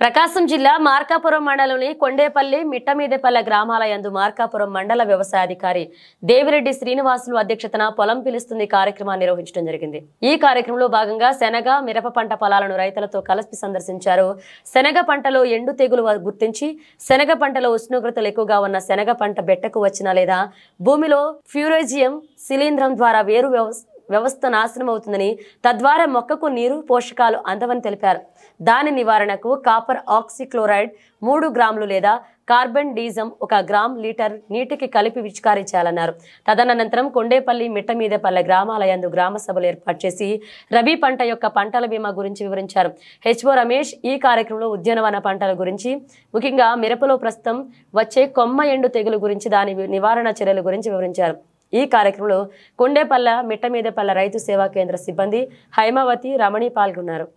ప్రకాశం జిల్లా మార్కాపురం మండలంలోని కొండేపల్లి మిట్టమీదేపల్లె గ్రామాల యందు మార్కాపురం మండల వ్యవసాయాధికారి దేవిరెడ్డి శ్రీనివాసులు అధ్యక్షతన పొలం పిలుస్తుంది కార్యక్రమాన్ని నిర్వహించడం జరిగింది ఈ కార్యక్రమంలో భాగంగా శనగ మిరప పంట పొలాలను రైతులతో కలిసి సందర్శించారు శనగ పంటలో ఎండు తెగులు గుర్తించి శనగ పంటలో ఉష్ణోగ్రతలు ఎక్కువగా ఉన్న శనగ పంట బెట్టకు వచ్చినా లేదా భూమిలో ఫ్యూరేజియం శిలీంధ్రం ద్వారా వేరు వ్యవస్థ నాశనం అవుతుందని తద్వారా మొక్కకు నీరు పోషకాలు అందవని తెలిపారు దాని నివారణకు కాపర్ ఆక్సిక్లోరైడ్ మూడు గ్రాములు లేదా కార్బన్ డీజం ఒక గ్రామ్ లీటర్ నీటికి కలిపి విచికారించాలన్నారు తదనంతరం కొండేపల్లి మిట్టమీదపల్లె గ్రామాలయందు గ్రామ సభలు ఏర్పాటు చేసి రబీ పంట యొక్క పంటల బీమా గురించి వివరించారు హెచ్ఓ రమేష్ ఈ కార్యక్రమంలో ఉద్యానవన పంటల గురించి ముఖ్యంగా మిరపలో ప్రస్తుతం వచ్చే కొమ్మ ఎండు తెగులు గురించి దాని నివారణ చర్యల గురించి వివరించారు ఈ కార్యక్రమంలో కొండేపల్ల మిట్టమీదపల్ల రైతు సేవా కేంద్ర సిబ్బంది హైమావతి రమణి పాల్గొన్నారు